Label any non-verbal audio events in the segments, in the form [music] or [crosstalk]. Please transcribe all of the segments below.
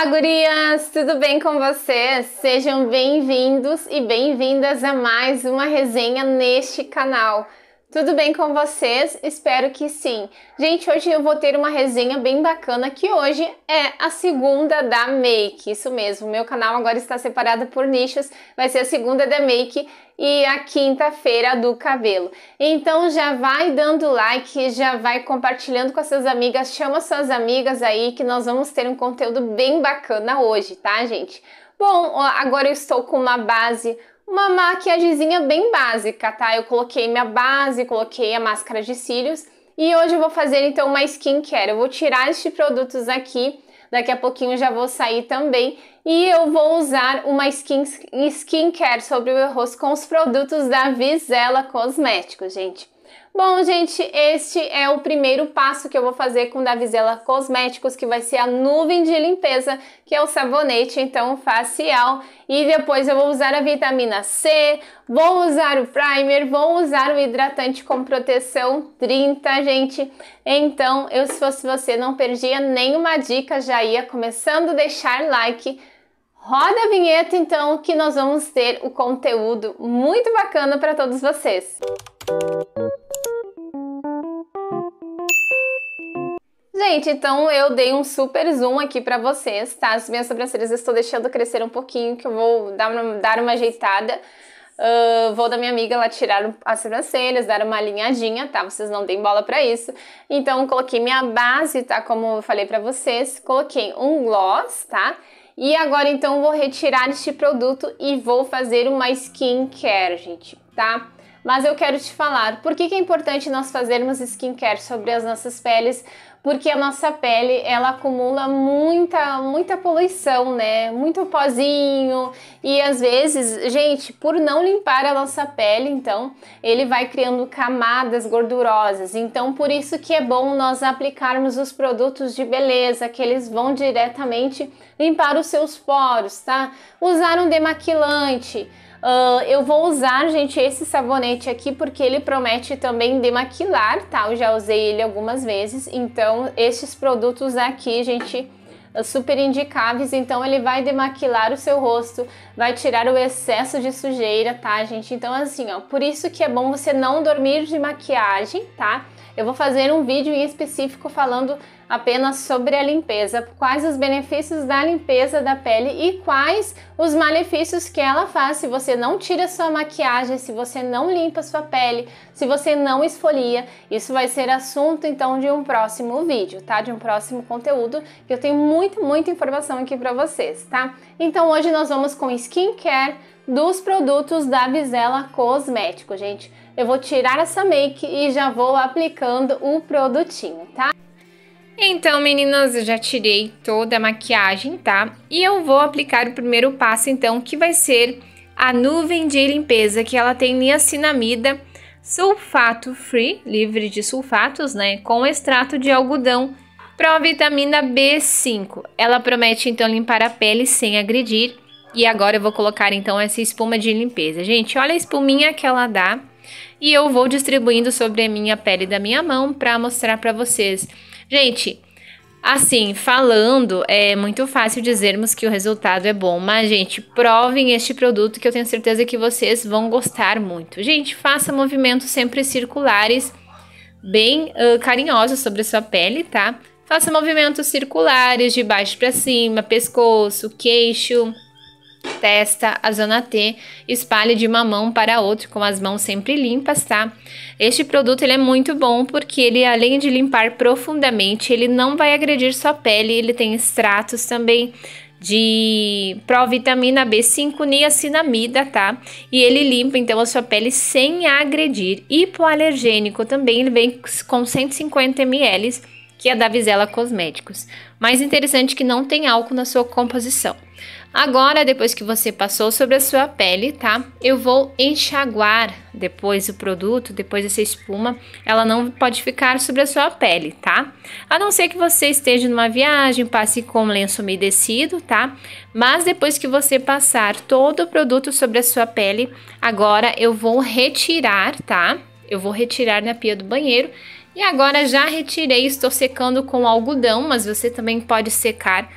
Olá, gurias! Tudo bem com vocês? Sejam bem-vindos e bem-vindas a mais uma resenha neste canal. Tudo bem com vocês? Espero que sim. Gente, hoje eu vou ter uma resenha bem bacana que hoje é a segunda da Make. Isso mesmo, meu canal agora está separado por nichos, vai ser a segunda da Make e a quinta-feira do cabelo. Então já vai dando like, já vai compartilhando com as suas amigas, chama suas amigas aí que nós vamos ter um conteúdo bem bacana hoje, tá, gente? Bom, agora eu estou com uma base uma maquiagemzinha bem básica, tá? Eu coloquei minha base, coloquei a máscara de cílios e hoje eu vou fazer então uma skincare. Eu vou tirar estes produtos aqui, daqui a pouquinho já vou sair também e eu vou usar uma skin, skincare sobre o meu rosto com os produtos da Visela Cosméticos, gente. Bom, gente, este é o primeiro passo que eu vou fazer com Davizela Cosméticos, que vai ser a nuvem de limpeza, que é o sabonete, então, facial. E depois eu vou usar a vitamina C, vou usar o primer, vou usar o hidratante com proteção 30, gente. Então, eu se fosse você, não perdia nenhuma dica, já ia começando a deixar like, Roda a vinheta então que nós vamos ter o conteúdo muito bacana para todos vocês. Música gente, então eu dei um super zoom aqui pra vocês, tá? As minhas sobrancelhas eu estou deixando crescer um pouquinho, que eu vou dar uma, dar uma ajeitada. Uh, vou da minha amiga lá tirar as sobrancelhas, dar uma alinhadinha, tá? Vocês não deem bola pra isso. Então, coloquei minha base, tá? Como eu falei pra vocês, coloquei um gloss, tá? E agora, então, vou retirar este produto e vou fazer uma skincare, gente, tá? Mas eu quero te falar por que, que é importante nós fazermos skincare sobre as nossas peles, porque a nossa pele ela acumula muita, muita poluição, né? Muito pozinho e às vezes, gente, por não limpar a nossa pele, então ele vai criando camadas gordurosas. Então, por isso que é bom nós aplicarmos os produtos de beleza, que eles vão diretamente limpar os seus poros, tá? Usar um demaquilante Uh, eu vou usar, gente, esse sabonete aqui porque ele promete também demaquilar, tá? Eu já usei ele algumas vezes, então esses produtos aqui, gente, ah, super indicáveis, então ele vai demaquilar o seu rosto, vai tirar o excesso de sujeira, tá, gente? Então assim, ó, por isso que é bom você não dormir de maquiagem, tá? Eu vou fazer um vídeo em específico falando apenas sobre a limpeza, quais os benefícios da limpeza da pele e quais os malefícios que ela faz se você não tira sua maquiagem, se você não limpa sua pele, se você não esfolia. Isso vai ser assunto então de um próximo vídeo, tá? De um próximo conteúdo que eu tenho muito, muita informação aqui para vocês, tá? Então hoje nós vamos com skincare dos produtos da Visela Cosmético, gente eu vou tirar essa make e já vou aplicando o produtinho, tá? Então, meninas, eu já tirei toda a maquiagem, tá? E eu vou aplicar o primeiro passo, então, que vai ser a nuvem de limpeza, que ela tem niacinamida, sulfato free, livre de sulfatos, né? Com extrato de algodão para vitamina B5. Ela promete, então, limpar a pele sem agredir. E agora eu vou colocar, então, essa espuma de limpeza. Gente, olha a espuminha que ela dá e eu vou distribuindo sobre a minha pele da minha mão para mostrar para vocês. Gente, Assim, falando, é muito fácil dizermos que o resultado é bom, mas, gente, provem este produto que eu tenho certeza que vocês vão gostar muito. Gente, faça movimentos sempre circulares, bem uh, carinhosos sobre a sua pele, tá? Faça movimentos circulares de baixo para cima, pescoço, queixo, testa, a zona T, espalhe de uma mão para outra com as mãos sempre limpas, tá? Este produto ele é muito bom porque ele além de limpar profundamente, ele não vai agredir sua pele, ele tem extratos também de provitamina B5 niacinamida, tá? E ele limpa então a sua pele sem agredir. Hipoalergênico também, ele vem com 150 ml, que é da Visela Cosméticos. Mais interessante que não tem álcool na sua composição. Agora, depois que você passou sobre a sua pele, tá? Eu vou enxaguar depois o produto, depois essa espuma, ela não pode ficar sobre a sua pele, tá? A não ser que você esteja numa viagem, passe com lenço umedecido, tá? Mas depois que você passar todo o produto sobre a sua pele, agora eu vou retirar, tá? Eu vou retirar na pia do banheiro. E agora já retirei, estou secando com algodão, mas você também pode secar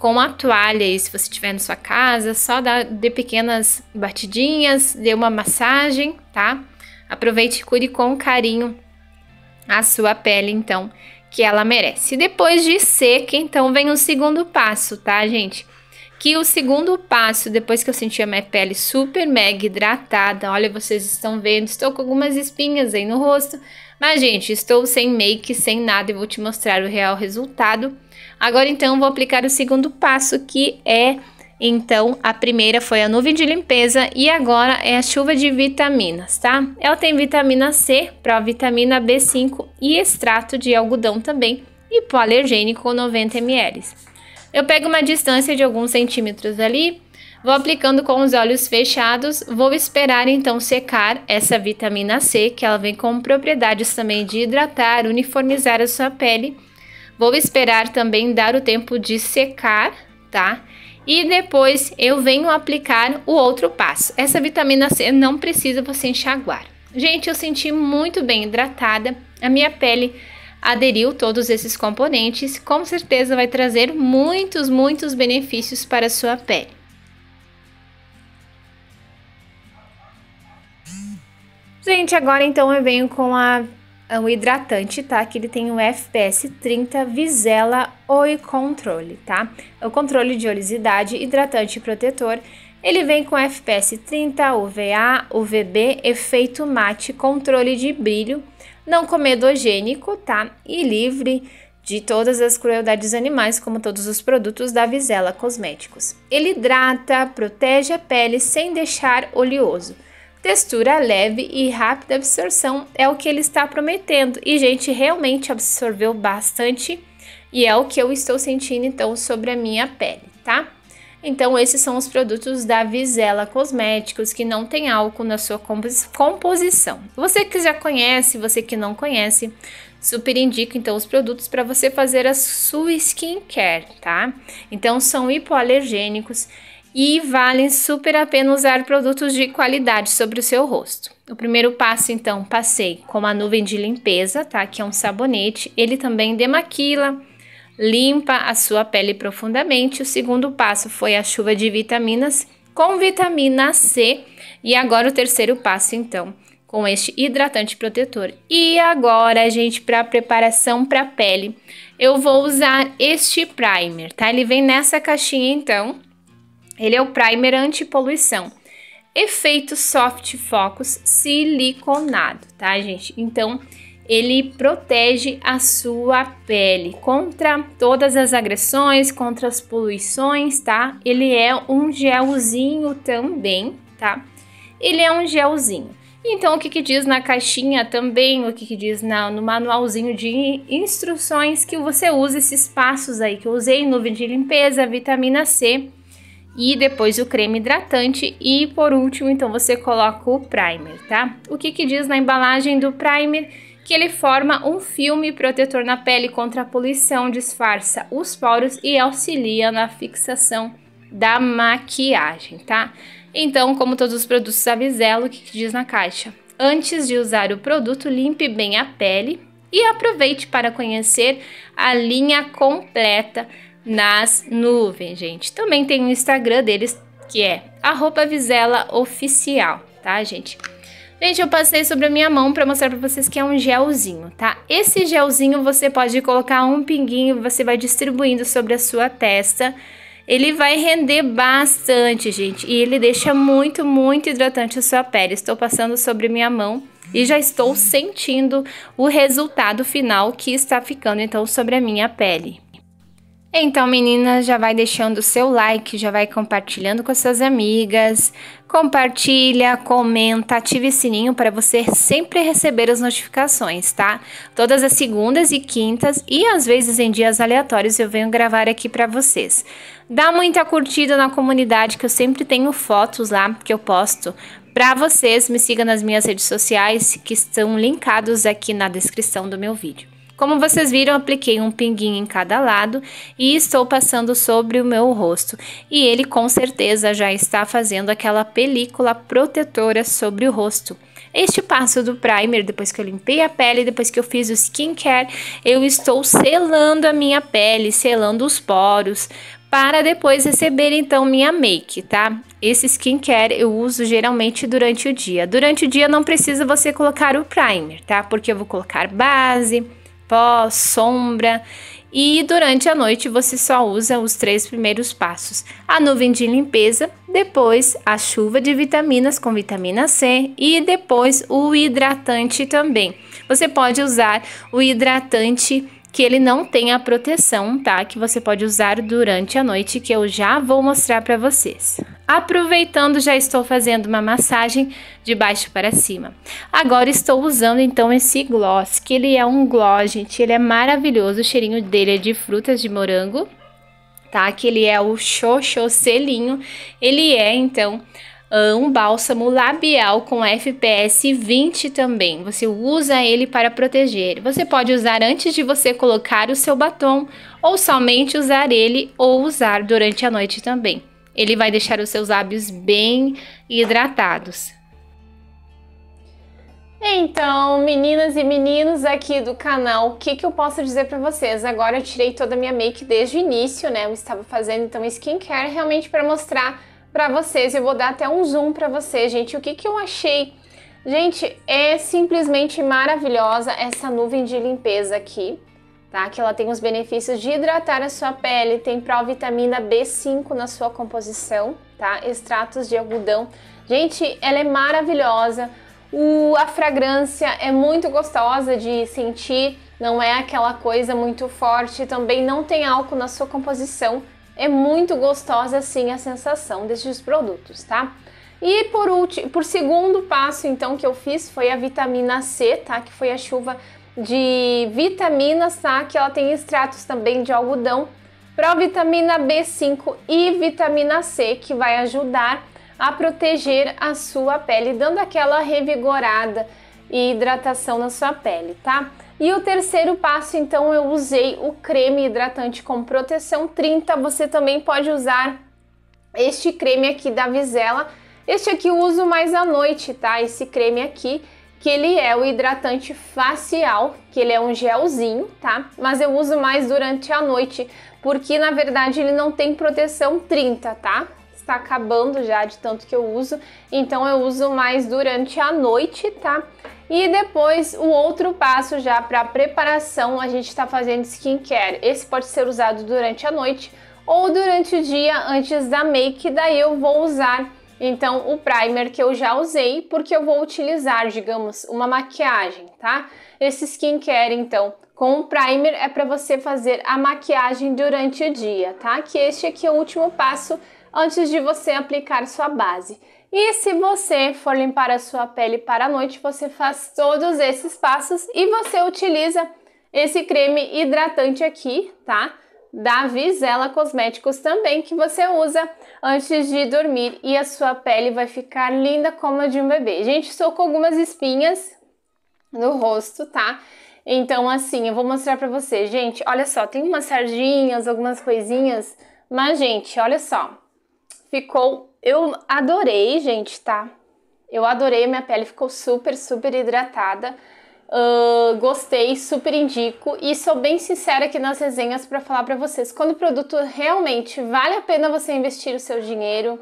com a toalha. E se você tiver na sua casa, só dá, de pequenas batidinhas, dê uma massagem, tá? Aproveite e cure com carinho a sua pele, então, que ela merece. Depois de seca, então, vem o segundo passo, tá, gente? que o segundo passo, depois que eu senti a minha pele super mega hidratada, olha, vocês estão vendo, estou com algumas espinhas aí no rosto, mas gente, estou sem make, sem nada e vou te mostrar o real resultado. Agora então vou aplicar o segundo passo que é então, a primeira foi a nuvem de limpeza e agora é a chuva de vitaminas, tá? Ela tem vitamina C, provitamina B5 e extrato de algodão também e pó 90 ml. Eu pego uma distância de alguns centímetros ali, vou aplicando com os olhos fechados, vou esperar então secar essa vitamina C, que ela vem com propriedades também de hidratar, uniformizar a sua pele. Vou esperar também dar o tempo de secar, tá? E depois eu venho aplicar o outro passo. Essa vitamina C não precisa você enxaguar. Gente, eu senti muito bem hidratada, a minha pele aderiu todos esses componentes, com certeza vai trazer muitos, muitos benefícios para a sua pele. Gente, agora então eu venho com a, o hidratante, tá? Que ele tem o FPS 30 Visela Oi Controle, tá? É o controle de oleosidade, hidratante protetor. Ele vem com FPS 30, UVA, UVB, efeito mate, controle de brilho, não comedogênico, tá? E livre de todas as crueldades animais, como todos os produtos da Visela Cosméticos. Ele hidrata, protege a pele sem deixar oleoso. Textura leve e rápida absorção é o que ele está prometendo. E, gente, realmente absorveu bastante e é o que eu estou sentindo então sobre a minha pele, tá? Então, esses são os produtos da Visela Cosméticos que não tem álcool na sua composição. Você que já conhece, você que não conhece, super indico então os produtos para você fazer a sua skincare, tá? Então, são hipoalergênicos e valem super a pena usar produtos de qualidade sobre o seu rosto. O primeiro passo, então, passei com uma nuvem de limpeza, tá? Que é um sabonete. Ele também demaquila, limpa a sua pele profundamente. O segundo passo foi a chuva de vitaminas com vitamina C. E agora o terceiro passo, então, com este hidratante protetor. E agora, gente, para preparação para pele, eu vou usar este primer, tá? Ele vem nessa caixinha, então. Ele é o primer anti-poluição. Efeito Soft Focus siliconado, tá, gente? Então, ele protege a sua pele contra todas as agressões, contra as poluições, tá? Ele é um gelzinho também, tá? Ele é um gelzinho. Então, o que, que diz na caixinha também, o que, que diz na, no manualzinho de instruções que você usa esses passos aí que eu usei: nuvem de limpeza, vitamina C e depois o creme hidratante e por último, então você coloca o primer, tá? O que, que diz na embalagem do primer? que ele forma um filme protetor na pele contra a poluição, disfarça os poros e auxilia na fixação da maquiagem, tá? Então, como todos os produtos da Visello, o que diz na caixa? Antes de usar o produto, limpe bem a pele e aproveite para conhecer a linha completa nas nuvens, gente. Também tem o Instagram deles, que é arroba Visela Oficial, tá, gente? Gente, eu passei sobre a minha mão para mostrar para vocês que é um gelzinho, tá? Esse gelzinho você pode colocar um pinguinho, você vai distribuindo sobre a sua testa. Ele vai render bastante, gente, e ele deixa muito, muito hidratante a sua pele. Estou passando sobre minha mão e já estou sentindo o resultado final que está ficando então sobre a minha pele. Então, meninas, já vai deixando o seu like, já vai compartilhando com as suas amigas, compartilha, comenta, ative o sininho para você sempre receber as notificações, tá? Todas as segundas e quintas e às vezes em dias aleatórios eu venho gravar aqui para vocês. Dá muita curtida na comunidade que eu sempre tenho fotos lá que eu posto. Para vocês, me siga nas minhas redes sociais que estão linkados aqui na descrição do meu vídeo. Como vocês viram, apliquei um pinguinho em cada lado e estou passando sobre o meu rosto. E ele com certeza já está fazendo aquela película protetora sobre o rosto. Este passo do primer, depois que eu limpei a pele, depois que eu fiz o skincare, eu estou selando a minha pele, selando os poros, para depois receber então minha make, tá? Esse skincare eu uso geralmente durante o dia. Durante o dia não precisa você colocar o primer, tá? Porque eu vou colocar base, pó, sombra. E durante a noite você só usa os três primeiros passos: a nuvem de limpeza, depois a chuva de vitaminas com vitamina C e depois o hidratante também. Você pode usar o hidratante que ele não tem a proteção, tá? Que você pode usar durante a noite, que eu já vou mostrar para vocês. Aproveitando, já estou fazendo uma massagem de baixo para cima. Agora estou usando então esse gloss, que ele é um gloss, gente, ele é maravilhoso, o cheirinho dele é de frutas de morango, tá? Que ele é o xoxo selinho, ele é então ah, um bálsamo labial com FPS 20 também. Você usa ele para proteger. Você pode usar antes de você colocar o seu batom, ou somente usar ele, ou usar durante a noite também. Ele vai deixar os seus lábios bem hidratados. Então, meninas e meninos aqui do canal, o que, que eu posso dizer para vocês? Agora eu tirei toda a minha make desde o início, né? Eu estava fazendo então skincare realmente para mostrar para vocês. Eu vou dar até um zoom para vocês, gente. O que, que eu achei? Gente, é simplesmente maravilhosa essa nuvem de limpeza aqui, tá? Que ela tem os benefícios de hidratar a sua pele, tem pró-vitamina B5 na sua composição, tá? Extratos de algodão. Gente, ela é maravilhosa. O, a fragrância é muito gostosa de sentir, não é aquela coisa muito forte, também não tem álcool na sua composição, é muito gostosa assim a sensação destes produtos, tá? E por último, por segundo passo então que eu fiz foi a vitamina C, tá? Que foi a chuva de vitaminas, tá? Que ela tem extratos também de algodão, provitamina B5 e vitamina C, que vai ajudar a proteger a sua pele, dando aquela revigorada e hidratação na sua pele, tá? E o terceiro passo, então, eu usei o creme hidratante com proteção 30. Você também pode usar este creme aqui da Visela. Este aqui eu uso mais à noite, tá? Esse creme aqui, que ele é o hidratante facial, que ele é um gelzinho, tá? Mas eu uso mais durante a noite, porque na verdade ele não tem proteção 30, tá? Está acabando já de tanto que eu uso, então eu uso mais durante a noite, tá? E depois o outro passo já para preparação, a gente está fazendo skincare. Esse pode ser usado durante a noite ou durante o dia antes da make, daí eu vou usar então o primer que eu já usei, porque eu vou utilizar, digamos, uma maquiagem, tá? Esse skincare então com o primer é para você fazer a maquiagem durante o dia, tá? Que este aqui é o último passo antes de você aplicar sua base. E se você for limpar a sua pele para a noite, você faz todos esses passos e você utiliza esse creme hidratante aqui, tá? Da Visela Cosméticos também, que você usa antes de dormir e a sua pele vai ficar linda como a de um bebê. Gente, estou com algumas espinhas no rosto, tá? Então, assim, eu vou mostrar pra vocês. Gente, olha só, tem umas sardinhas, algumas coisinhas, mas, gente, olha só. Ficou eu adorei, gente, tá? Eu adorei, minha pele ficou super, super hidratada. Uh, gostei, super indico e sou bem sincera aqui nas resenhas para falar para vocês quando o produto realmente vale a pena você investir o seu dinheiro,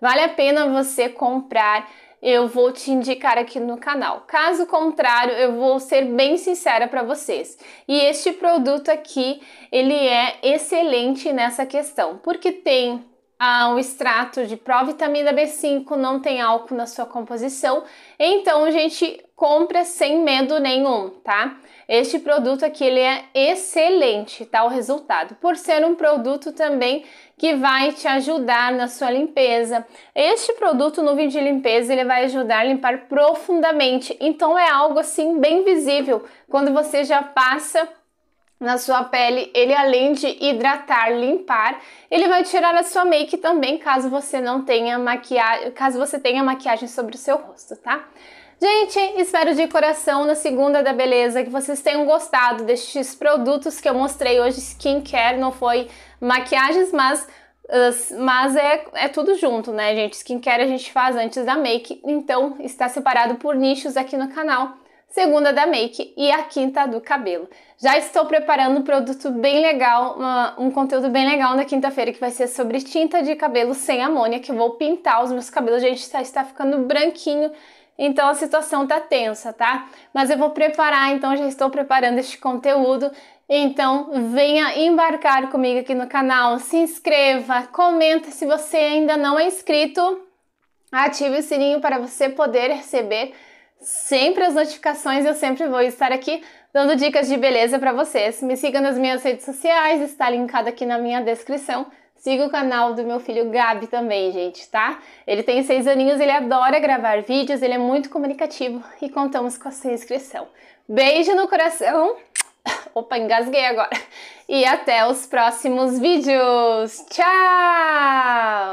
vale a pena você comprar. Eu vou te indicar aqui no canal. Caso contrário, eu vou ser bem sincera para vocês. E este produto aqui, ele é excelente nessa questão, porque tem ah, extrato de provitamina B5 não tem álcool na sua composição, então a gente compra sem medo nenhum, tá? Este produto aqui ele é excelente, tá? O resultado, por ser um produto também que vai te ajudar na sua limpeza. Este produto nuvem de limpeza ele vai ajudar a limpar profundamente, então é algo assim bem visível quando você já passa na sua pele, ele além de hidratar, limpar, ele vai tirar a sua make também, caso você não tenha maquiagem, caso você tenha maquiagem sobre o seu rosto, tá? Gente, espero de coração na segunda da beleza que vocês tenham gostado destes produtos que eu mostrei hoje, skincare, não foi maquiagens, mas mas é, é tudo junto, né, gente? Skincare a gente faz antes da make, então está separado por nichos aqui no canal segunda da make e a quinta do cabelo. Já estou preparando um produto bem legal, uma, um conteúdo bem legal na quinta-feira que vai ser sobre tinta de cabelo sem amônia, que eu vou pintar os meus cabelos, gente, está, está ficando branquinho. Então a situação tá tensa, tá? Mas eu vou preparar, então já estou preparando este conteúdo. Então venha embarcar comigo aqui no canal, se inscreva, comenta se você ainda não é inscrito, ative o sininho para você poder receber sempre as notificações, eu sempre vou estar aqui dando dicas de beleza para vocês. Me siga nas minhas redes sociais, está linkado aqui na minha descrição. Siga o canal do meu filho Gabi também, gente, tá? Ele tem seis aninhos, ele adora gravar vídeos, ele é muito comunicativo e contamos com a sua inscrição. Beijo no coração! [coughs] Opa, engasguei agora! E até os próximos vídeos! Tchau!